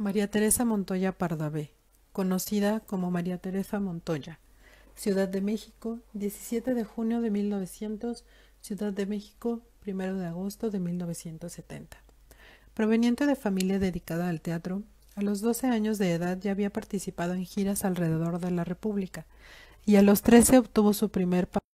María Teresa Montoya Pardavé, conocida como María Teresa Montoya, Ciudad de México, 17 de junio de 1900, Ciudad de México, 1 de agosto de 1970. Proveniente de familia dedicada al teatro, a los 12 años de edad ya había participado en giras alrededor de la República y a los 13 obtuvo su primer papel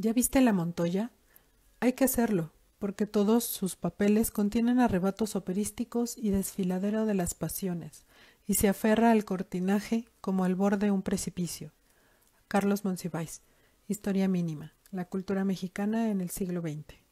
¿Ya viste la Montoya? Hay que hacerlo, porque todos sus papeles contienen arrebatos operísticos y desfiladero de las pasiones, y se aferra al cortinaje como al borde de un precipicio. Carlos Monsiváis, Historia mínima, la cultura mexicana en el siglo XX.